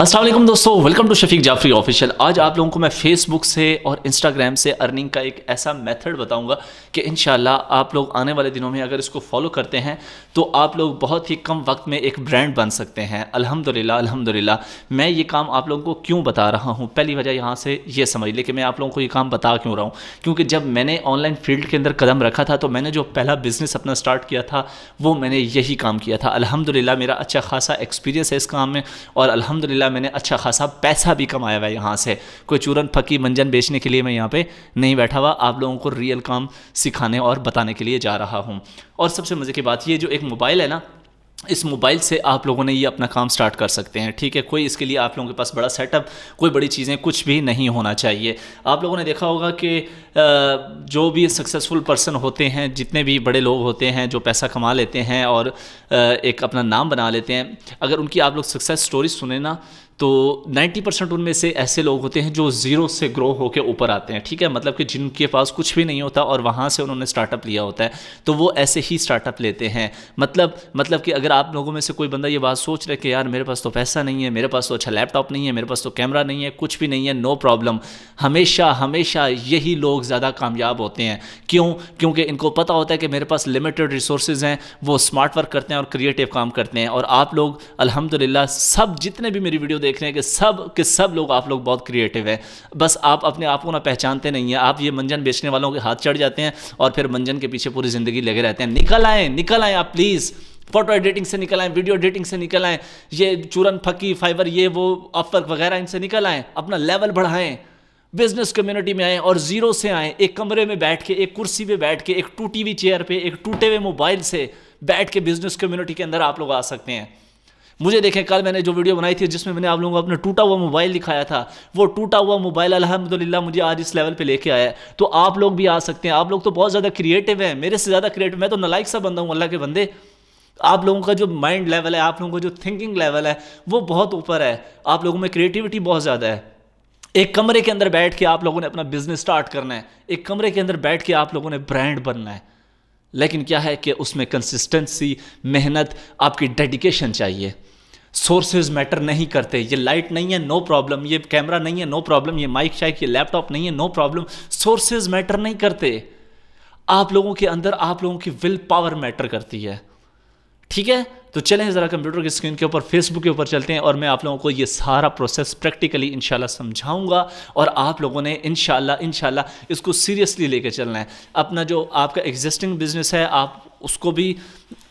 असलम दोस्तों welcome to Shafiq Jafri official आज आप लोगों को मैं फेसबुक से और इंस्टाग्राम से अर्निंग का एक ऐसा मेथड बताऊंगा कि इन आप लोग आने वाले दिनों में अगर इसको फॉलो करते हैं तो आप लोग बहुत ही कम वक्त में एक ब्रांड बन सकते हैं अल्हम्दुलिल्लाह अल्हम्दुलिल्लाह मैं ये काम आप लोगों को क्यों बता रहा हूँ पहली वजह यहाँ से ये समझ ली कि मैं आप लोगों को ये काम बता क्यों रहा हूँ क्योंकि जब मैंने ऑनलाइन फील्ड के अंदर कदम रखा था तो मैंने जो पहला बिज़नेस अपना स्टार्ट किया था वो मैंने यही काम किया था अलहमदिल्ला मेरा अच्छा खासा एक्सपीरियंस है इस काम में और अलहमदिल्ला अल्हम्दुलिल्लाह मैंने अच्छा खासा पैसा भी कमाया हुआ है यहाँ से कोई चूरन फकी मंजन बेचने के लिए मैं यहाँ पे नहीं बैठा हुआ आप लोगों को रियल काम सिखाने और बताने के लिए जा रहा हूँ और सबसे मज़े की बात ये जो एक मोबाइल है ना इस मोबाइल से आप लोगों ने ये अपना काम स्टार्ट कर सकते हैं ठीक है कोई इसके लिए आप लोगों के पास बड़ा सेटअप कोई बड़ी चीज़ें कुछ भी नहीं होना चाहिए आप लोगों ने देखा होगा कि जो भी सक्सेसफुल पर्सन होते हैं जितने भी बड़े लोग होते हैं जो पैसा कमा लेते हैं और एक अपना नाम बना लेते हैं अगर उनकी आप लोग सक्सेस स्टोरी सुने ना तो 90 परसेंट उनमें से ऐसे लोग होते हैं जो ज़ीरो से ग्रो होकर ऊपर आते हैं ठीक है मतलब कि जिनके पास कुछ भी नहीं होता और वहाँ से उन्होंने स्टार्टअप लिया होता है तो वो ऐसे ही स्टार्टअप लेते हैं मतलब मतलब कि अगर आप लोगों में से कोई बंदा ये बात सोच रहे कि यार मेरे पास तो पैसा नहीं है मेरे पास तो अच्छा लैपटॉप नहीं है मेरे पास तो कैमरा नहीं है कुछ भी नहीं है नो प्रॉब्लम हमेशा हमेशा यही लोग ज़्यादा कामयाब होते हैं क्यों क्योंकि इनको पता होता है कि मेरे पास लिमिटेड रिसोर्सेज हैं वो स्मार्ट वर्क करते हैं और क्रिएटिव काम करते हैं और आप लोग अलहमदिल्ला सब जितने भी मेरी वीडियो देख रहे हैं कि सब के सब लोग आप लोग बहुत क्रिएटिव हैं बस आप अपने आप को ना पहचानते नहीं हैं आप ये मंजन बेचने वालों के हाथ चढ़ जाते हैं और फिर मंजन के पीछे पूरी ज़िंदगी लगे रहते हैं निकल आएँ निकल आएँ आप प्लीज़ फोटो एडिटिंग से निकल आएँ वीडियो एडिटिंग से निकल आएँ ये चूरन फकी फाइबर ये वो अपवर्क वगैरह इनसे निकल आएँ अपना लेवल बढ़ाएँ बिजनेस कम्युनिटी में आए और जीरो से आए एक कमरे में बैठ के एक कुर्सी पे बैठ के एक टूटी हुई चेयर पे एक टूटे हुए मोबाइल से बैठ के बिजनेस कम्युनिटी के अंदर आप लोग आ सकते हैं मुझे देखें कल मैंने जो वीडियो बनाई थी जिसमें मैंने आप लोगों को अपना टूटा हुआ मोबाइल दिखाया था वो टूटा हुआ मोबाइल अलहमदिल्ला मुझे आज इस लेवल पर लेके आया है तो आप लोग भी आ सकते हैं आप लोग तो बहुत ज़्यादा क्रिएटिव हैं मेरे से ज़्यादा क्रिएटिव मैं तो नलाइक सा बंदा हूँ अल्लाह के बंदे आप लोगों का जो माइंड लेवल है आप लोगों का जो थिंकिंग लेवल है वो बहुत ऊपर है आप लोगों में क्रिएटिविटी बहुत ज़्यादा है एक कमरे के अंदर बैठ के आप लोगों ने अपना बिजनेस स्टार्ट करना है एक कमरे के अंदर बैठ के आप लोगों ने ब्रांड बनना है लेकिन क्या है कि उसमें कंसिस्टेंसी मेहनत आपकी डेडिकेशन चाहिए सोर्सेज मैटर नहीं करते ये लाइट नहीं है नो प्रॉब्लम ये कैमरा नहीं है नो प्रॉब्लम ये माइक शाइक ये लैपटॉप नहीं है नो प्रॉब्लम सोर्सेज मैटर नहीं करते आप लोगों के अंदर आप लोगों की विल पावर मैटर करती है ठीक है तो चलें ज़रा कंप्यूटर की स्क्रीन के ऊपर फेसबुक के ऊपर चलते हैं और मैं आप लोगों को ये सारा प्रोसेस प्रैक्टिकली इन समझाऊँगा और आप लोगों ने इन इन इसको सीरियसली लेके चलना है अपना जो आपका एग्जिस्टिंग बिजनेस है आप उसको भी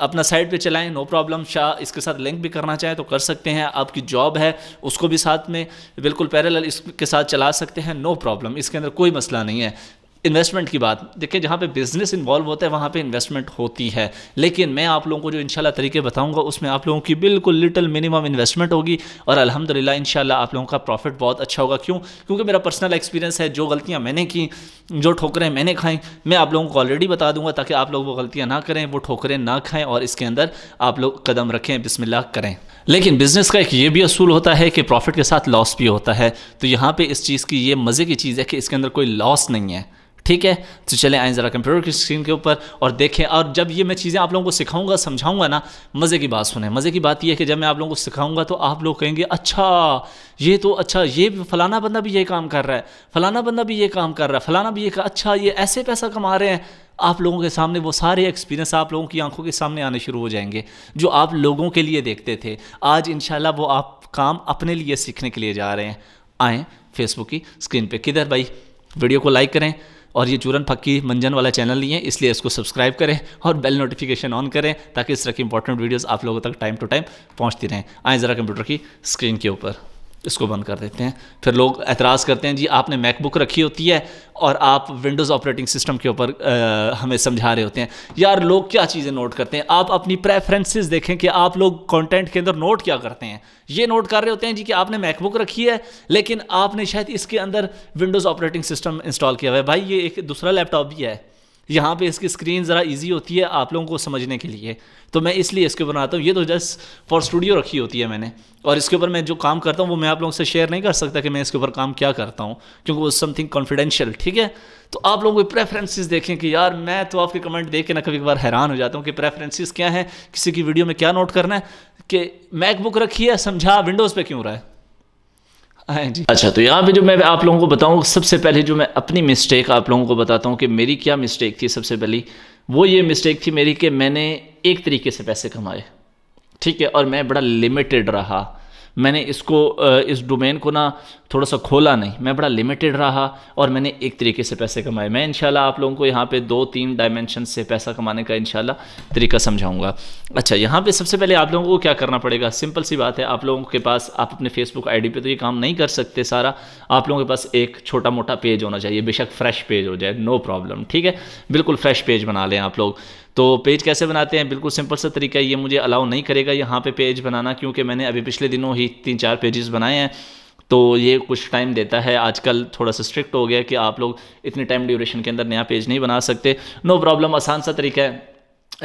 अपना साइड पे चलाएं नो प्रॉब्लम शाह इसके साथ लिंक भी करना चाहें तो कर सकते हैं आपकी जॉब है उसको भी साथ में बिल्कुल पैरेलल इसके साथ चला सकते हैं नो प्रॉब्लम इसके अंदर कोई मसला नहीं है इन्वेस्टमेंट की बात देखिए जहाँ पे बिजनेस इन्वॉल्व होता है वहाँ पे इन्वेस्टमेंट होती है लेकिन मैं आप लोगों को जो इंशाल्लाह तरीके बताऊंगा उसमें आप लोगों की बिल्कुल लिटिल मिनिमम इन्वेस्टमेंट होगी और अल्हम्दुलिल्लाह इंशाल्लाह आप लोगों का प्रॉफिट बहुत अच्छा होगा क्यों क्योंकि मेरा पर्सनल एक्सपीरियंस है जो गलतियाँ मैंने की जो ठोकरें मैंने खाई मैं आप लोगों को ऑलरेडी बता दूंगा ताकि आप लोग वो गलतियाँ ना करें वो ठोकरें ना खाएँ और इसके अंदर आप लोग कदम रखें बिसमिल्ला करें लेकिन बिज़नेस का एक ये भी असूल होता है कि प्रॉफिट के साथ लॉस भी होता है तो यहाँ पे इस चीज़ की ये मज़े की चीज़ है कि इसके अंदर कोई लॉस नहीं है ठीक है तो चले आए ज़रा कंप्यूटर की स्क्रीन के ऊपर और देखें और जब ये मैं चीज़ें आप लोगों को सिखाऊंगा समझाऊंगा ना मज़े की बात सुने मज़े की बात यह है कि जब मैं आप लोगों को सिखाऊंगा तो आप लोग कहेंगे अच्छा ये तो अच्छा ये फ़लाना बंदा भी ये काम कर रहा है फ़लाना बंदा भी ये काम कर रहा है फ़लाना भी ये अच्छा ये ऐसे पैसा कमा रहे हैं आप लोगों के सामने वो सारे एक्सपीरियंस आप लोगों की आंखों के सामने आने शुरू हो जाएंगे जो आप लोगों के लिए देखते थे आज इन वो आप काम अपने लिए सीखने के लिए जा रहे हैं आएँ फेसबुक की स्क्रीन पर किधर भाई वीडियो को लाइक करें और ये चूरन फक्की मंजन वाला चैनल नहीं है इसलिए इसको सब्सक्राइब करें और बेल नोटिफिकेशन ऑन करें ताकि इस तरह की इंपॉर्टेंट वीडियोज़ आप लोगों तक टाइम टू टाइम पहुँचती रहें आएँ ज़रा कंप्यूटर की स्क्रीन के ऊपर इसको बंद कर देते हैं फिर लोग एतराज़ करते हैं जी आपने मैकबुक रखी होती है और आप विंडोज़ ऑपरेटिंग सिस्टम के ऊपर हमें समझा रहे होते हैं यार लोग क्या चीज़ें नोट करते हैं आप अपनी प्रेफरेंसेस देखें कि आप लोग कंटेंट के अंदर नोट क्या करते हैं ये नोट कर रहे होते हैं जी कि आपने मैकबुक रखी है लेकिन आपने शायद इसके अंदर विंडोज़ ऑपरेटिंग सिस्टम इंस्टॉल किया हुआ है भाई ये एक दूसरा लैपटॉप भी है यहाँ पे इसकी स्क्रीन ज़रा इजी होती है आप लोगों को समझने के लिए तो मैं इसलिए इसके ऊपर बनाता हूँ ये तो जस्ट फॉर स्टूडियो रखी होती है मैंने और इसके ऊपर मैं जो काम करता हूँ वो मैं आप लोगों से शेयर नहीं कर सकता कि मैं इसके ऊपर काम क्या करता हूँ क्योंकि वो समथिंग कॉन्फिडेंशियल ठीक है तो आप लोगों की प्रेफरेंसेज देखें कि यार मैं तो आपके कमेंट देख के ना कभी एक बार हैरान हो जाता हूँ कि प्रेफरेंसेज क्या हैं किसी की वीडियो में क्या नोट करना है कि मैकबुक रखी है समझा विंडोज़ पर क्यों रहा है हाँ अच्छा तो यहाँ पे जो मैं आप लोगों को बताऊँ सबसे पहले जो मैं अपनी मिस्टेक आप लोगों को बताता हूँ कि मेरी क्या मिस्टेक थी सबसे पहली वो ये मिस्टेक थी मेरी कि मैंने एक तरीके से पैसे कमाए ठीक है और मैं बड़ा लिमिटेड रहा मैंने इसको इस डोमेन को ना थोड़ा सा खोला नहीं मैं बड़ा लिमिटेड रहा और मैंने एक तरीके से पैसे कमाए मैं इंशाल्लाह आप लोगों को यहाँ पे दो तीन डायमेंशन से पैसा कमाने का इंशाल्लाह तरीका समझाऊंगा अच्छा यहाँ पे सबसे पहले आप लोगों को क्या करना पड़ेगा सिंपल सी बात है आप लोगों के पास आप अपने फेसबुक आई डी तो ये काम नहीं कर सकते सारा आप लोगों के पास एक छोटा मोटा पेज होना चाहिए बेशक फ्रेश पेज हो जाए नो प्रॉब्लम ठीक है बिल्कुल फ्रेश पेज बना लें आप लोग तो पेज कैसे बनाते हैं बिल्कुल सिंपल सा तरीका है ये मुझे अलाउ नहीं करेगा यहाँ पे पेज बनाना क्योंकि मैंने अभी पिछले दिनों ही तीन चार पेजेस बनाए हैं तो ये कुछ टाइम देता है आजकल थोड़ा सा स्ट्रिक्ट हो गया कि आप लोग इतने टाइम ड्यूरेशन के अंदर नया पेज नहीं बना सकते नो प्रॉब्लम आसान सा तरीका है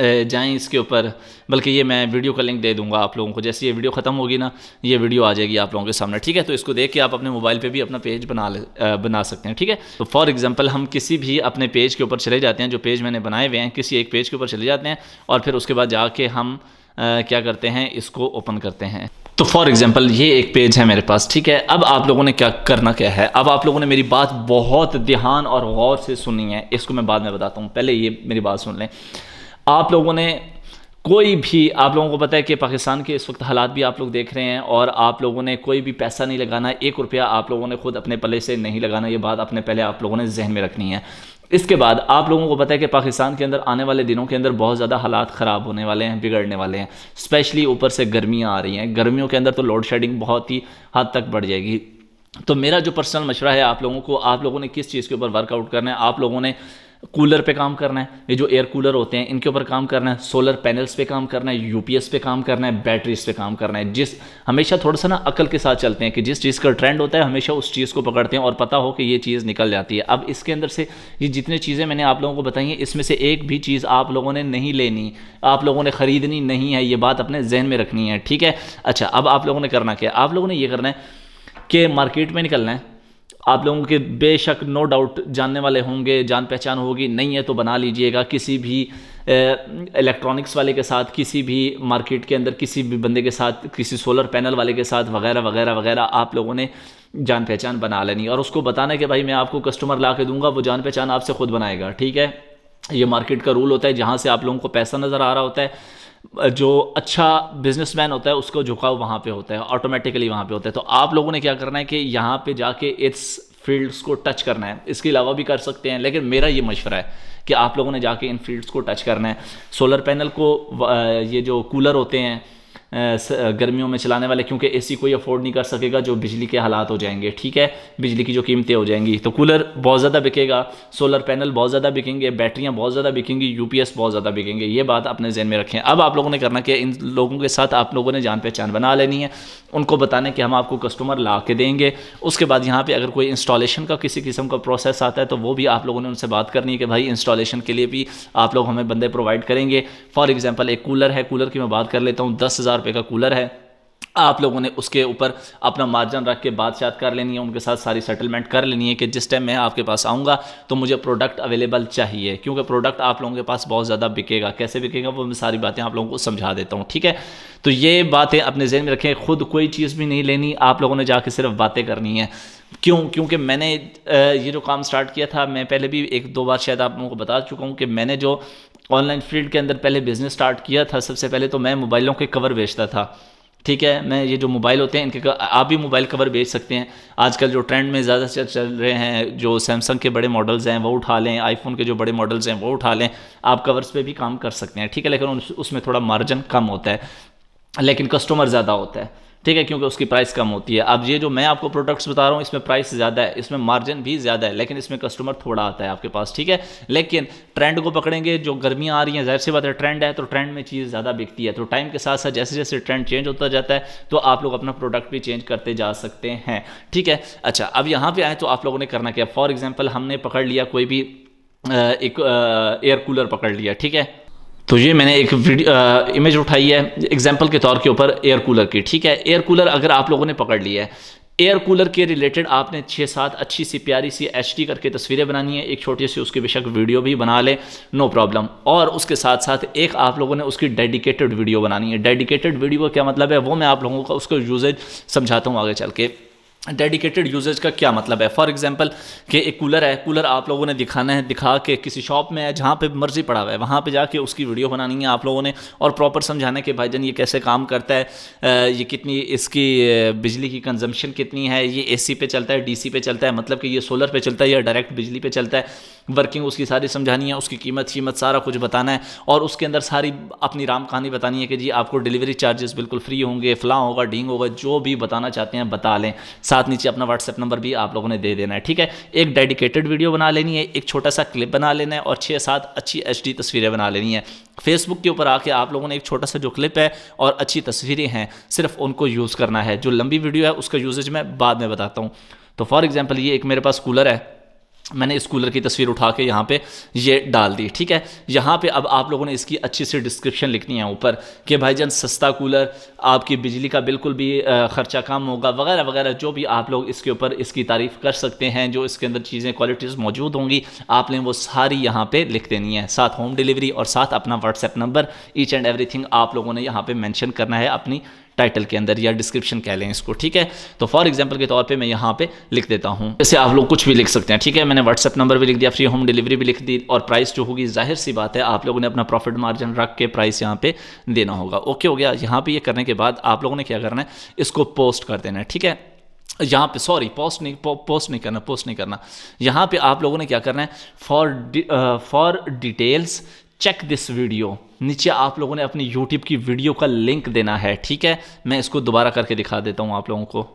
जाएं इसके ऊपर बल्कि ये मैं वीडियो का लिंक दे दूंगा आप लोगों को जैसे ये वीडियो ख़त्म होगी ना ये वीडियो आ जाएगी आप लोगों के सामने ठीक है तो इसको देख के आप अपने मोबाइल पे भी अपना पेज बना ले, बना सकते हैं ठीक है तो फॉर एग्जांपल हम किसी भी अपने पेज के ऊपर चले जाते हैं जो पेज मैंने बनाए हुए हैं किसी एक पेज के ऊपर चले जाते हैं और फिर उसके बाद जाके हम आ, क्या करते हैं इसको ओपन करते हैं तो फॉर एग्जाम्पल ये एक पेज है मेरे पास ठीक है अब आप लोगों ने क्या करना क्या है अब आप लोगों ने मेरी बात बहुत ध्यान और गौर से सुनी है इसको मैं बाद में बताता हूँ पहले ये मेरी बात सुन लें आप लोगों ने कोई भी आप लोगों को पता है कि पाकिस्तान के इस वक्त हालात भी आप लोग देख रहे हैं और आप लोगों ने कोई भी पैसा नहीं लगाना एक रुपया आप लोगों ने खुद अपने पले से नहीं लगाना ये बात अपने पहले आप लोगों ने जहन में रखनी है इसके बाद आप लोगों को पता है कि पाकिस्तान के अंदर आने वाले दिनों के अंदर बहुत ज़्यादा हालात ख़राब होने वाले हैं बिगड़ने वाले हैं स्पेशली ऊपर से गर्मियाँ आ रही हैं गर्मियों के अंदर तो लोड शेडिंग बहुत ही हद तक बढ़ जाएगी तो मेरा जो पर्सनल मशवरा है आप लोगों को आप लोगों ने किस चीज़ के ऊपर वर्कआउट करना है आप लोगों ने कूलर पे काम करना है ये जो एयर कूलर होते हैं इनके ऊपर काम करना है सोलर पैनल्स पे काम करना है यूपीएस पे काम करना है बैटरीज पे काम करना है जिस हमेशा थोड़ा सा ना अकल के साथ चलते हैं कि जिस चीज़ का ट्रेंड होता है हमेशा उस चीज़ को पकड़ते हैं और पता हो कि ये चीज़ निकल जाती है अब इसके अंदर से ये जितनी चीज़ें मैंने आप लोगों को बताई हैं इसमें से एक भी चीज़ आप लोगों ने नहीं लेनी आप लोगों ने ख़रीदनी नहीं है ये बात अपने जहन में रखनी है ठीक है अच्छा अब आप लोगों ने करना क्या आप लोगों ने ये करना है कि मार्केट में निकलना है आप लोगों के बेशक नो डाउट जानने वाले होंगे जान पहचान होगी नहीं है तो बना लीजिएगा किसी भी इलेक्ट्रॉनिक्स वाले के साथ किसी भी मार्केट के अंदर किसी भी बंदे के साथ किसी सोलर पैनल वाले के साथ वगैरह वगैरह वगैरह आप लोगों ने जान पहचान बना लेनी और उसको बताना कि भाई मैं आपको कस्टमर ला के दूंगा वो जान पहचान आपसे खुद बनाएगा ठीक है ये मार्केट का रूल होता है जहाँ से आप लोगों को पैसा नज़र आ रहा होता है जो अच्छा बिजनेसमैन होता है उसको झुकाव वहाँ पे होता है ऑटोमेटिकली वहाँ पे होता है तो आप लोगों ने क्या करना है कि यहाँ पे जाके इट्स फील्ड्स को टच करना है इसके अलावा भी कर सकते हैं लेकिन मेरा ये मशवरा है कि आप लोगों ने जाके इन फील्ड्स को टच करना है सोलर पैनल को ये जो कूलर होते हैं गर्मियों में चलाने वाले क्योंकि एसी कोई अफोर्ड नहीं कर सकेगा जो बिजली के हालात हो जाएंगे ठीक है बिजली की जो कीमतें हो जाएंगी तो कूलर बहुत ज़्यादा बिकेगा सोलर पैनल बहुत ज़्यादा बिकेंगे बैटरियाँ बहुत ज़्यादा बिकेंगी यूपीएस बहुत ज़्यादा बिकेंगे ये बात अपने जहन में रखें अब आप लोगों ने करना कि इन लोगों के साथ आप लोगों ने जान पहचान बना लेनी है उनको बताने कि हम आपको कस्टमर ला के देंगे उसके बाद यहाँ पर अगर कोई इंस्टॉलेशन का किसी किस्म का प्रोसेस आता है तो वो भी आप लोगों ने उनसे बात करनी है कि भाई इंस्टॉलेशन के लिए भी आप लोग हमें बंदे प्रोवाइड करेंगे फॉर एग्ज़ाम्पल एक कूलर है कूलर की मैं बात कर लेता हूँ दस हज़ार हज़ार रुपये का कूलर है आप लोगों ने उसके ऊपर अपना मार्जिन रख के बातचीत कर लेनी है उनके साथ सारी सेटलमेंट कर लेनी है कि जिस टाइम मैं आपके पास आऊँगा तो मुझे प्रोडक्ट अवेलेबल चाहिए क्योंकि प्रोडक्ट आप लोगों के पास बहुत ज़्यादा बिकेगा कैसे बिकेगा वो मैं सारी बातें आप लोगों को समझा देता हूँ ठीक है तो ये बातें अपने जहन में रखें खुद कोई चीज़ भी नहीं लेनी आप लोगों ने जाके सिर्फ बातें करनी है क्यों क्योंकि मैंने ये जो काम स्टार्ट किया था मैं पहले भी एक दो बार शायद आप लोगों को बता चुका हूँ कि मैंने जो ऑनलाइन फील्ड के अंदर पहले बिज़नेस स्टार्ट किया था सबसे पहले तो मैं मोबाइलों के कवर बेचता था ठीक है मैं ये जो मोबाइल होते हैं इनके आप भी मोबाइल कवर बेच सकते हैं आजकल जो ट्रेंड में ज़्यादा से चल रहे हैं जो सैमसंग के बड़े मॉडल्स हैं वो उठा लें आईफोन के जो बड़े मॉडल्स हैं वो उठा लें आप कवर्स पे भी काम कर सकते हैं ठीक है लेकिन उसमें थोड़ा मार्जिन कम होता है लेकिन कस्टमर ज़्यादा होता है ठीक है क्योंकि उसकी प्राइस कम होती है अब ये जो मैं आपको प्रोडक्ट्स बता रहा हूँ इसमें प्राइस ज़्यादा है इसमें मार्जिन भी ज़्यादा है लेकिन इसमें कस्टमर थोड़ा आता है आपके पास ठीक है लेकिन ट्रेंड को पकड़ेंगे जो गर्मियाँ आ रही हैं जाहिर सी बात है ट्रेंड है तो ट्रेंड में चीज़ ज़्यादा बिकती है तो टाइम के साथ साथ जैसे जैसे ट्रेंड चेंज होता जाता है तो आप लोग अपना प्रोडक्ट भी चेंज करते जा सकते हैं ठीक है अच्छा अब यहाँ पर आए तो आप लोगों ने करना क्या फॉर एग्जाम्पल हमने पकड़ लिया कोई भी एक एयर कूलर पकड़ लिया ठीक है तो ये मैंने एक आ, इमेज उठाई है एग्जाम्पल के तौर के ऊपर एयर कूलर की ठीक है एयर कूलर अगर आप लोगों ने पकड़ लिया है एयर कूलर के रिलेटेड आपने छः सात अच्छी सी प्यारी सी एच करके तस्वीरें बनानी है एक छोटी सी उसकी बेशक वीडियो भी बना लें नो प्रॉब्लम और उसके साथ साथ एक आप लोगों ने उसकी डेडिकेटेड वीडियो बनानी है डेडिकेटेड वीडियो का क्या मतलब है वो मैं आप लोगों का उसका यूजेज समझाता हूँ आगे चल के डेडिकेटेड यूजेज का क्या मतलब है फॉर एग्ज़ाम्पल कि एक कूलर है कूलर आप लोगों ने दिखाना है दिखा के किसी शॉप में है जहाँ पे मर्जी पड़ा हुआ है वहाँ पे जाके उसकी वीडियो बनानी है आप लोगों ने और प्रॉपर समझाना है कि जान ये कैसे काम करता है ये कितनी इसकी बिजली की कंजम्पशन कितनी है ये ए पे चलता है डी पे चलता है मतलब कि ये सोलर पर चलता है या डायरेक्ट बिजली पर चलता है वर्किंग उसकी सारी समझानी है उसकी कीमत कीमत सारा कुछ बताना है और उसके अंदर सारी अपनी राम कहानी बतानी है कि जी आपको डिलीवरी चार्जेस बिल्कुल फ्री होंगे फ्लाँ होगा ढींग होगा जो भी बताना चाहते हैं बता लें साथ नीचे अपना व्हाट्सएप नंबर भी आप लोगों ने दे देना है ठीक है एक डेडिकेटेड वीडियो बना लेनी है एक छोटा सा क्लिप बना लेना है और छः सात अच्छी एच तस्वीरें बना लेनी है फेसबुक के ऊपर आके आप लोगों ने एक छोटा सा जो क्लिप है और अच्छी तस्वीरें हैं सिर्फ उनको यूज़ करना है जो लंबी वीडियो है उसका यूजेज मैं बाद में बताता हूँ तो फॉर एग्जाम्पल ये एक मेरे पास कूलर है मैंने इस कूलर की तस्वीर उठा के यहाँ पे ये डाल दी ठीक है यहाँ पे अब आप लोगों ने इसकी अच्छी सी डिस्क्रिप्शन लिखनी है ऊपर कि भाई जान सस्ता कूलर आपकी बिजली का बिल्कुल भी ख़र्चा कम होगा वगैरह वगैरह जो भी आप लोग इसके ऊपर इसकी तारीफ़ कर सकते हैं जो इसके अंदर चीज़ें क्वालिटीज़ मौजूद होंगी आपने वो सारी यहाँ पर लिख देनी है साथ होम डिलीवरी और साथ अपना WhatsApp number each and every आप लोगों ने यहाँ पर मैंशन करना है अपनी टाइटल के अंदर या डिस्क्रिप्शन कह लें इसको ठीक है तो फॉर एग्जाम्पल के तौर पर मैं यहाँ पे लिख देता हूँ जैसे आप लोग कुछ भी लिख सकते हैं ठीक है मैंने व्हाट्सअप नंबर भी लिख दिया फ्री होम डिलीवरी भी लिख दी और प्राइस जो होगी जाहिर सी बात है आप लोगों ने अपना प्रॉफिट मार्जिन रख के प्राइस यहाँ पे देना होगा ओके हो गया यहाँ पे ये करने के बाद आप लोगों ने क्या करना है इसको पोस्ट कर देना है ठीक है यहाँ पे सॉरी पोस्ट नहीं पो, पोस्ट नहीं करना पोस्ट नहीं करना यहाँ पे आप लोगों ने क्या करना है for for details check this video नीचे आप लोगों ने अपनी यूट्यूब की वीडियो का लिंक देना है ठीक है मैं इसको दोबारा करके दिखा देता हूँ आप लोगों को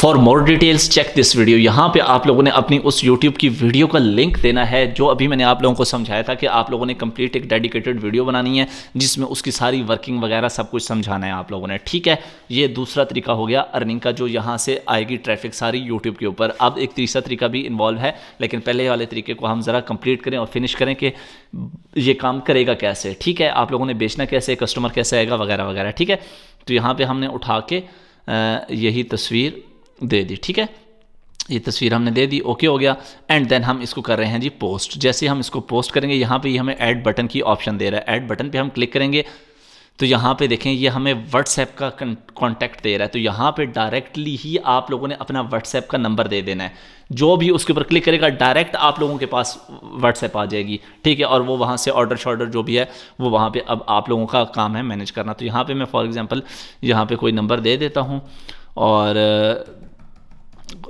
for more details check this video यहाँ पे आप लोगों ने अपनी उस YouTube की वीडियो का लिंक देना है जो अभी मैंने आप लोगों को समझाया था कि आप लोगों ने कंप्लीट एक डेडिकेटेड वीडियो बनानी है जिसमें उसकी सारी वर्किंग वगैरह सब कुछ समझाना है आप लोगों ने ठीक है ये दूसरा तरीका हो गया अर्निंग का जो यहाँ से आएगी ट्रैफिक सारी यूट्यूब के ऊपर अब एक तीसरा तरीका भी इन्वॉल्व है लेकिन पहले वाले तरीके को हम ज़रा कंप्लीट करें और फिनिश करें कि ये काम करेगा कैसे ठीक है ठीक है आप लोगों ने बेचना कैसे कस्टमर कैसे आएगा वगैरह वगैरह ठीक है तो यहाँ पर हमने उठा के यही तस्वीर दे दी ठीक है ये तस्वीर हमने दे दी ओके हो गया एंड देन हम इसको कर रहे हैं जी पोस्ट जैसे हम इसको पोस्ट करेंगे यहाँ पे ये यह हमें ऐड बटन की ऑप्शन दे रहा है ऐड बटन पे हम क्लिक करेंगे तो यहाँ पे देखें ये हमें व्हाट्सएप का कॉन्टैक्ट दे रहा है तो यहाँ पे डायरेक्टली ही आप लोगों ने अपना व्हाट्सएप का नंबर दे देना है जो भी उसके ऊपर क्लिक करेगा डायरेक्ट आप लोगों के पास व्हाट्सएप आ जाएगी ठीक है और वो वहाँ से ऑर्डर शॉर्डर जो भी है वो वहाँ पे अब आप लोगों का काम है मैनेज करना तो यहाँ पे मैं फॉर एग्ज़ाम्पल यहाँ पे कोई नंबर दे देता हूँ और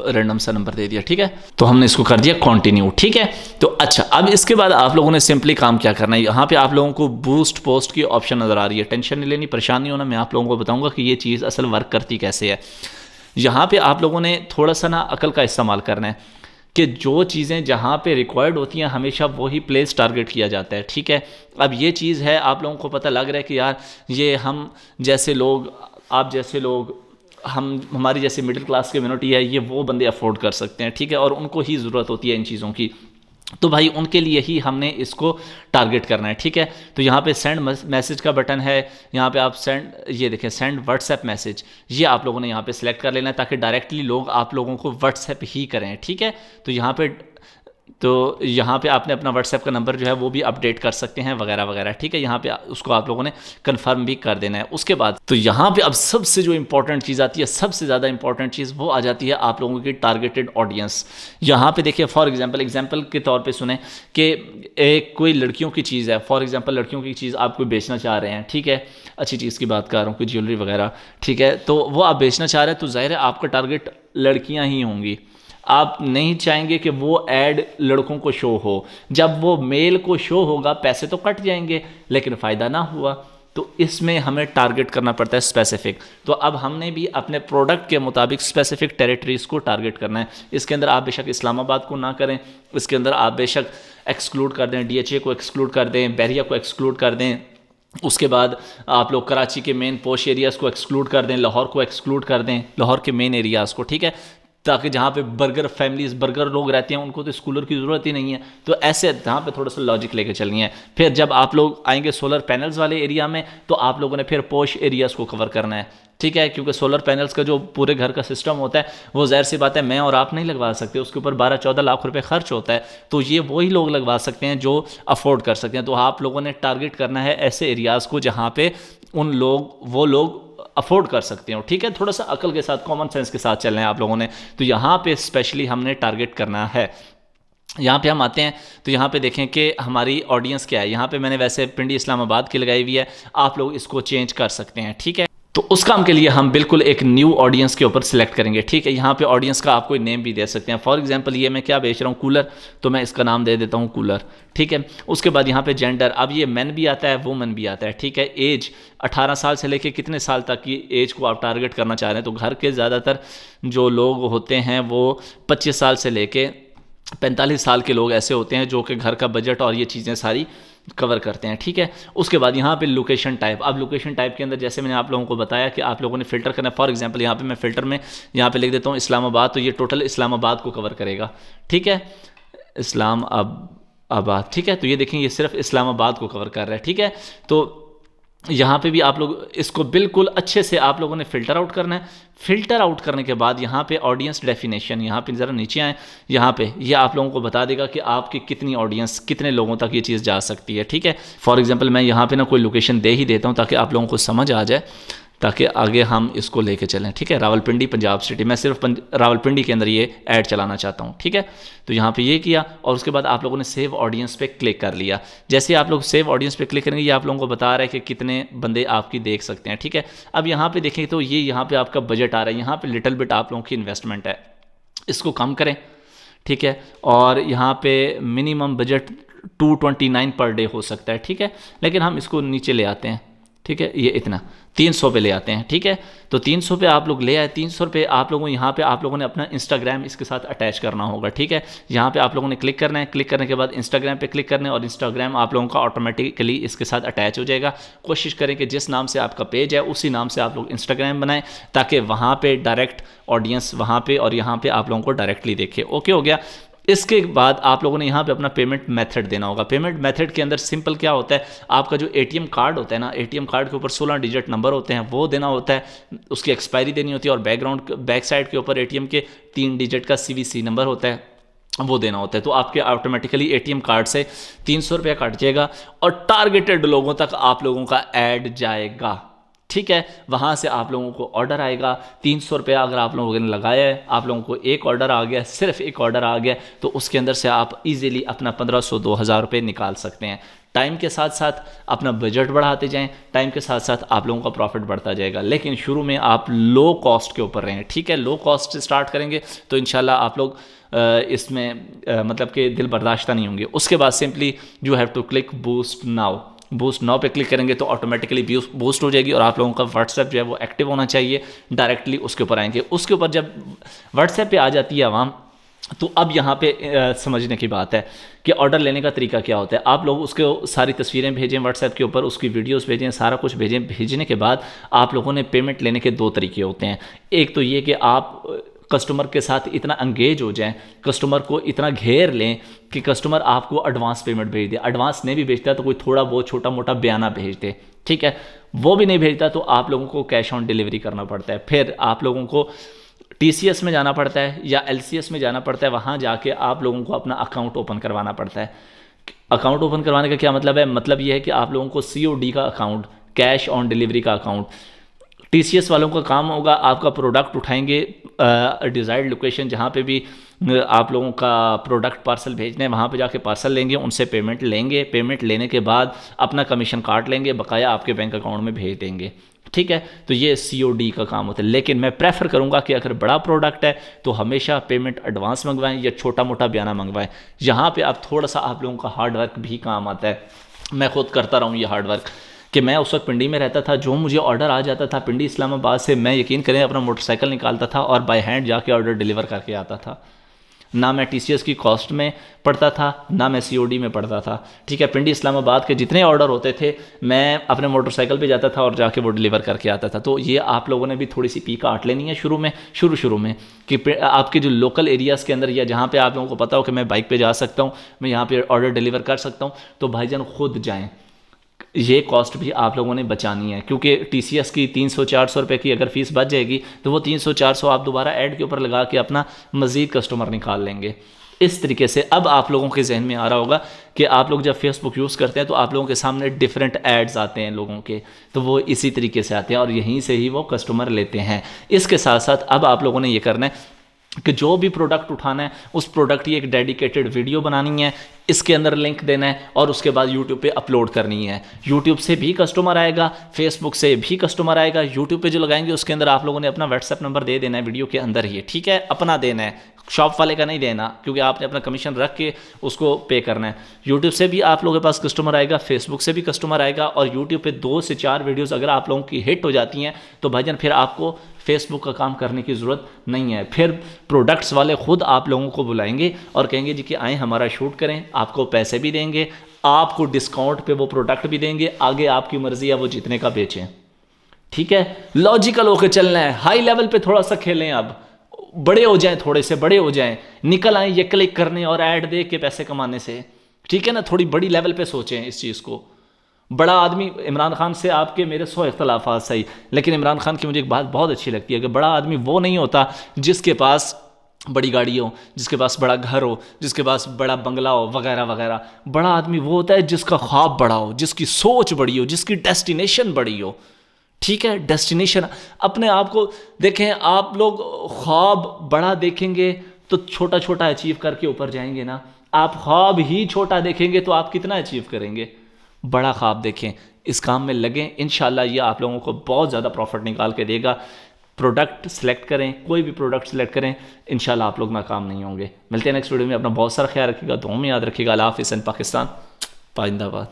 रैंडम सा नंबर दे दिया ठीक है तो हमने इसको कर दिया कंटिन्यू ठीक है तो अच्छा अब इसके बाद आप लोगों ने सिंपली काम क्या करना है यहाँ पे आप लोगों को बूस्ट पोस्ट की ऑप्शन नज़र आ रही है टेंशन नहीं लेनी परेशान नहीं होना मैं आप लोगों को बताऊंगा कि ये चीज़ असल वर्क करती कैसे है यहाँ पे आप लोगों ने थोड़ा सा ना अकल का इस्तेमाल करना है कि जो चीज़ें जहाँ पे रिक्वायर्ड होती हैं हमेशा वही प्लेस टारगेट किया जाता है ठीक है अब ये चीज़ है आप लोगों को पता लग रहा है कि यार ये हम जैसे लोग आप जैसे लोग हम हमारी जैसे मिडिल क्लास कम्यूनिटी है ये वो बंदे अफोर्ड कर सकते हैं ठीक है और उनको ही ज़रूरत होती है इन चीज़ों की तो भाई उनके लिए ही हमने इसको टारगेट करना है ठीक है तो यहाँ पे सेंड मैसेज का बटन है यहाँ पे आप सेंड ये देखें सेंड व्हाट्सएप मैसेज ये आप लोगों ने यहाँ पे सिलेक्ट कर लेना है ताकि डायरेक्टली लोग आप लोगों को व्हाट्सएप ही करें ठीक है तो यहाँ पे तो यहाँ पे आपने अपना व्हाट्सएप का नंबर जो है वो भी अपडेट कर सकते हैं वगैरह वगैरह ठीक है यहाँ पे उसको आप लोगों ने कंफर्म भी कर देना है उसके बाद तो यहाँ पे अब सबसे जो इंपॉर्टेंट चीज़ आती है सबसे ज़्यादा इंपॉर्टेंट चीज़ वो आ जाती है आप लोगों की टारगेटेड ऑडियंस यहाँ पे देखिए फॉर एग्जाम्पल एग्जाम्पल के तौर पर सुने कि एक कोई लड़कियों की चीज़ है फॉर एग्जाम्पल लड़कियों की चीज़ आप कोई बेचना चाह रहे हैं ठीक है अच्छी चीज़ की बात कर रहा हूँ कोई ज्वेलरी वगैरह ठीक है तो वो आप बेचना चाह रहे हैं तो ज़ाहिर है आपका टारगेट लड़कियाँ ही होंगी आप नहीं चाहेंगे कि वो ऐड लड़कों को शो हो जब वो मेल को शो होगा पैसे तो कट जाएंगे लेकिन फ़ायदा ना हुआ तो इसमें हमें टारगेट करना पड़ता है स्पेसिफिक तो अब हमने भी अपने प्रोडक्ट के मुताबिक स्पेसिफिक टेरिटरीज़ को टारगेट करना है इसके अंदर आप बेशक इस्लामाबाद को ना करें इसके अंदर आप बेशक एक्सक्लूड कर दें डीएचए को एक्सक्लूड कर दें बैरिया को एक्सक्लूड कर दें उसके बाद आप लोग कराची के मेन पोश एरियाज़ को एक्सक्लूड कर दें लाहौर को एक्सक्लूड कर दें लाहौर के मेन एरियाज़ को ठीक है ताकि जहाँ पे बर्गर फैमिलीज बर्गर लोग रहते हैं उनको तो स्कूलर की ज़रूरत ही नहीं है तो ऐसे जहाँ पे थोड़ा सा लॉजिक लेके चलनी है फिर जब आप लोग आएंगे सोलर पैनल्स वाले एरिया में तो आप लोगों ने फिर पोश एरियाज़ को कवर करना है ठीक है क्योंकि सोलर पैनल्स का जो पूरे घर का सिस्टम होता है वो ज़ाहिर सी बात है मैं और आप नहीं लगवा सकते उसके ऊपर बारह चौदह लाख रुपये खर्च होता है तो ये वही लोग लगवा सकते हैं जो अफोर्ड कर सकते हैं तो आप लोगों ने टारगेट करना है ऐसे एरियाज़ को जहाँ पर उन लोग वो लोग अफोर्ड कर सकते हो ठीक है थोड़ा सा अकल के साथ कॉमन सेंस के साथ चल रहे हैं आप लोगों ने तो यहाँ पे स्पेशली हमने टारगेट करना है यहाँ पे हम आते हैं तो यहाँ पे देखें कि हमारी ऑडियंस क्या है यहाँ पे मैंने वैसे पिंडी इस्लामाबाद की लगाई हुई है आप लोग इसको चेंज कर सकते हैं ठीक है तो उस काम के लिए हम बिल्कुल एक न्यू ऑडियंस के ऊपर सेलेक्ट करेंगे ठीक है यहाँ पे ऑडियंस का आप कोई नेम भी दे सकते हैं फॉर एग्जाम्पल ये मैं क्या बेच रहा हूँ कूलर तो मैं इसका नाम दे देता हूँ कूलर ठीक है उसके बाद यहाँ पे जेंडर अब ये मैन भी आता है वुमेन भी आता है ठीक है एज 18 साल से लेके कितने साल तक की एज को आप टारगेट करना चाह रहे हैं तो घर के ज़्यादातर जो लोग होते हैं वो पच्चीस साल से ले पैंतालीस साल के लोग ऐसे होते हैं जो कि घर का बजट और ये चीज़ें सारी कवर करते हैं ठीक है उसके बाद यहाँ पे लोकेशन टाइप अब लोकेशन टाइप के अंदर जैसे मैंने आप लोगों को बताया कि आप लोगों ने फिल्टर करना फॉर एग्जांपल यहाँ पे मैं फिल्टर में यहाँ पे लिख देता हूँ इस्लामाबाद तो ये टोटल इस्लामाबाद को कवर करेगा ठीक है इस्लाम अब आबाद ठीक है तो ये देखें ये सिर्फ इस्लामाबाद को कवर कर रहा है ठीक है तो यहाँ पे भी आप लोग इसको बिल्कुल अच्छे से आप लोगों ने फ़िल्टर आउट करना है फ़िल्टर आउट करने के बाद यहाँ पे ऑडियंस डेफिनेशन यहाँ पे ज़रा नीचे आए यहाँ पे ये आप लोगों को बता देगा कि आपकी कितनी ऑडियंस कितने लोगों तक ये चीज़ जा सकती है ठीक है फॉर एग्ज़ाम्पल मैं यहाँ पे ना कोई लोकेशन दे ही देता हूँ ताकि आप लोगों को समझ आ जाए ताकि आगे हम इसको लेके चलें ठीक है रावलपिंडी पंजाब सिटी मैं सिर्फ रावलपिंडी के अंदर ये ऐड चलाना चाहता हूँ ठीक है तो यहाँ पे ये किया और उसके बाद आप लोगों ने सेव ऑडियंस पे क्लिक कर लिया जैसे आप लोग सेव ऑडियंस पे क्लिक करेंगे ये आप लोगों को बता रहा है कि कितने बंदे आपकी देख सकते हैं ठीक है अब यहाँ पर देखें तो ये यहाँ पर आपका बजट आ रहा है यहाँ पर लिटल बिट आप लोगों की इन्वेस्टमेंट है इसको कम करें ठीक है और यहाँ पर मिनिमम बजट 229 पर डे हो सकता है ठीक है लेकिन हम इसको नीचे ले आते हैं ठीक है ये इतना तीन सौ पे ले आते हैं ठीक है तो तीन सौ पे आप लोग ले आए तीन सौ रुपये आप लोगों यहाँ पे आप लोगों ने अपना इंस्टाग्राम इसके साथ अटैच करना होगा ठीक है यहाँ पे आप लोगों ने क्लिक करना है क्लिक करने के बाद इंस्टाग्राम पे क्लिक करना है और इंस्टाग्राम आप लोगों का ऑटोमेटिकली इसके साथ अटैच हो जाएगा कोशिश करें कि जिस नाम से आपका पेज है उसी नाम से आप लोग इंस्टाग्राम बनाएं ताकि वहाँ पर डायरेक्ट ऑडियंस वहाँ पर और यहाँ पर आप लोगों को डायरेक्टली देखे ओके हो गया इसके बाद आप लोगों ने यहाँ पे अपना पेमेंट मेथड देना होगा पेमेंट मेथड के अंदर सिंपल क्या होता है आपका जो एटीएम कार्ड होता है ना एटीएम कार्ड के ऊपर 16 डिजिट नंबर होते हैं वो देना होता है उसकी एक्सपायरी देनी होती है और बैकग्राउंड बैक साइड के ऊपर एटीएम के तीन डिजिट का सीवीसी नंबर होता है वो देना होता है तो आपके ऑटोमेटिकली एटीएम कार्ड से तीन सौ रुपया कट जाएगा और टारगेटेड लोगों तक आप लोगों का ऐड जाएगा ठीक है वहाँ से आप लोगों को ऑर्डर आएगा तीन सौ रुपया अगर आप लोगों ने लगाया है आप लोगों को एक ऑर्डर आ गया सिर्फ एक ऑर्डर आ गया तो उसके अंदर से आप इजीली अपना पंद्रह सौ दो हज़ार रुपये निकाल सकते हैं टाइम के साथ साथ अपना बजट बढ़ाते जाएं टाइम के साथ साथ आप लोगों का प्रॉफिट बढ़ता जाएगा लेकिन शुरू में आप लो कॉस्ट के ऊपर रहें ठीक है लो कॉस्ट स्टार्ट करेंगे तो इन आप लोग इसमें मतलब कि दिल बर्दाश्त नहीं होंगे उसके बाद simply you have to click boost now boost now पे क्लिक करेंगे तो ऑटोमेटिकली बूस्ट हो जाएगी और आप लोगों का व्हाट्सएप जो है वो एक्टिव होना चाहिए डायरेक्टली उसके ऊपर आएंगे उसके ऊपर जब व्हाट्सएप पे आ जाती है आवाम तो अब यहाँ पे आ, समझने की बात है कि ऑर्डर लेने का तरीका क्या होता है आप लोग उसको सारी तस्वीरें भेजें व्हाट्सएप के ऊपर उसकी वीडियोस भेजें सारा कुछ भेजें भेजने के बाद आप लोगों ने पेमेंट लेने के दो तरीके होते हैं एक तो ये कि आप कस्टमर के साथ इतना अंगेज हो जाएं कस्टमर को इतना घेर लें कि कस्टमर आपको एडवांस पेमेंट भेज दे एडवांस नहीं भी भेजता तो कोई थोड़ा बहुत छोटा मोटा बयाना भेज दे ठीक है वो भी नहीं भेजता तो आप लोगों को कैश ऑन डिलीवरी करना पड़ता है फिर आप लोगों को टी में जाना पड़ता है या एल में जाना पड़ता है वहाँ जाके आप लोगों को अपना अकाउंट ओपन करवाना पड़ता है अकाउंट ओपन करवाने का क्या मतलब है मतलब ये है कि आप लोगों को सी का अकाउंट कैश ऑन डिलीवरी का अकाउंट टी वालों का काम होगा आपका प्रोडक्ट उठाएंगे डिज़ायर्ड लोकेशन जहाँ पे भी आप लोगों का प्रोडक्ट पार्सल भेजने हैं वहाँ पे जाके पार्सल लेंगे उनसे पेमेंट लेंगे पेमेंट लेने के बाद अपना कमीशन काट लेंगे बकाया आपके बैंक अकाउंट में भेज देंगे ठीक है तो ये सी ओ डी का काम होता है लेकिन मैं प्रेफर करूँगा कि अगर बड़ा प्रोडक्ट है तो हमेशा पेमेंट एडवांस मंगवाएं या छोटा मोटा बयाना मंगवाएं यहाँ पे आप थोड़ा सा आप लोगों का हार्डवर्क भी काम आता है मैं खुद करता रहूँ ये हार्डवर्क कि मैं उस वक्त पिंडी में रहता था जो मुझे ऑर्डर आ जाता था पिंडी इस्लामाबाद से मैं यकीन करें अपना मोटरसाइकिल निकालता था और बाई हैंड जाके ऑर्डर डिलीवर करके आता था ना मैं टी की कॉस्ट में पढ़ता था ना मैं सी में पढ़ता था ठीक है पिंडी इस्लामाबाद के जितने ऑर्डर होते थे मैं अपने मोटरसाइकिल पे जाता था और जाके वो डिलीवर करके आता था तो ये आप लोगों ने भी थोड़ी सी पी काट लेनी है शुरू में शुरू शुरू में कि आपके जो लोकल एरियाज़ के अंदर या जहाँ पर आप लोगों को पता हो कि मैं बाइक पर जा सकता हूँ मैं यहाँ पर ऑर्डर डिलीवर कर सकता हूँ तो भाई खुद जाएँ ये कॉस्ट भी आप लोगों ने बचानी है क्योंकि टी की तीन सौ चार सौ रुपये की अगर फ़ीस बच जाएगी तो वो तीन सौ चार सौ आप दोबारा ऐड के ऊपर लगा के अपना मज़ीद कस्टमर निकाल लेंगे इस तरीके से अब आप लोगों के जहन में आ रहा होगा कि आप लोग जब फेसबुक यूज़ करते हैं तो आप लोगों के सामने डिफरेंट एड्स आते हैं लोगों के तो वो इसी तरीके से आते हैं और यहीं से ही वो कस्टमर लेते हैं इसके साथ साथ अब आप लोगों ने ये करना है कि जो भी प्रोडक्ट उठाना है उस प्रोडक्ट की एक डेडिकेटेड वीडियो बनानी है इसके अंदर लिंक देना है और उसके बाद यूट्यूब पे अपलोड करनी है यूट्यूब से भी कस्टमर आएगा फेसबुक से भी कस्टमर आएगा यूट्यूब पे जो लगाएंगे उसके अंदर आप लोगों ने अपना व्हाट्सएप नंबर दे देना है वीडियो के अंदर ही ठीक है अपना देना है शॉप वाले का नहीं देना क्योंकि आपने अपना कमीशन रख के उसको पे करना है यूट्यूब से भी आप लोगों के पास कस्टमर आएगा फेसबुक से भी कस्टमर आएगा और यूट्यूब पे दो से चार वीडियोस अगर आप लोगों की हिट हो जाती हैं तो भजन फिर आपको फेसबुक का काम करने की ज़रूरत नहीं है फिर प्रोडक्ट्स वाले खुद आप लोगों को बुलाएंगे और कहेंगे जी कि आए हमारा शूट करें आपको पैसे भी देंगे आपको डिस्काउंट पर वो प्रोडक्ट भी देंगे आगे आपकी मर्जी है वो जितने का बेचें ठीक है लॉजिकल होकर चलना है हाई लेवल पर थोड़ा सा खेलें अब बड़े हो जाएं थोड़े से बड़े हो जाएं निकल आए ये क्लिक करने और ऐड दे के पैसे कमाने से ठीक है ना थोड़ी बड़ी लेवल पे सोचें इस चीज़ को बड़ा आदमी इमरान खान से आपके मेरे सौ इख्तलाफा सही लेकिन इमरान खान की मुझे एक बात बहुत अच्छी लगती है कि बड़ा आदमी वो नहीं होता जिसके पास बड़ी गाड़ी हो जिसके पास बड़ा घर हो जिसके पास बड़ा बंगला हो वगैरह वगैरह बड़ा आदमी वो होता है जिसका ख्वाब बड़ा हो जिसकी सोच बड़ी हो जिसकी डेस्टिनेशन बड़ी हो ठीक है डेस्टिनेशन अपने आप को देखें आप लोग ख्वाब बड़ा देखेंगे तो छोटा छोटा अचीव करके ऊपर जाएंगे ना आप ख्वाब ही छोटा देखेंगे तो आप कितना अचीव करेंगे बड़ा ख्वाब देखें इस काम में लगें इन ये आप लोगों को बहुत ज़्यादा प्रॉफिट निकाल के देगा प्रोडक्ट सेलेक्ट करें कोई भी प्रोडक्ट सेलेक्ट करें इन आप लोग नाकाम नहीं होंगे मिलते हैं नेक्स्ट वीडियो में अपना बहुत सारा ख्याल रखिएगा दो में याद रखिएगा अला हाफिस पाकिस्तान पाइंदाबाद